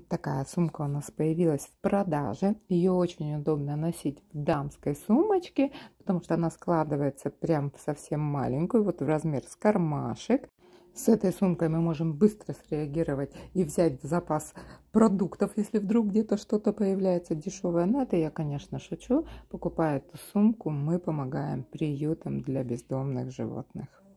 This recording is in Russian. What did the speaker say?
такая сумка у нас появилась в продаже. Ее очень удобно носить в дамской сумочке, потому что она складывается прям в совсем маленькую, вот в размер с кармашек. С этой сумкой мы можем быстро среагировать и взять в запас продуктов, если вдруг где-то что-то появляется дешевое. Но это я, конечно, шучу. Покупая эту сумку, мы помогаем приютам для бездомных животных.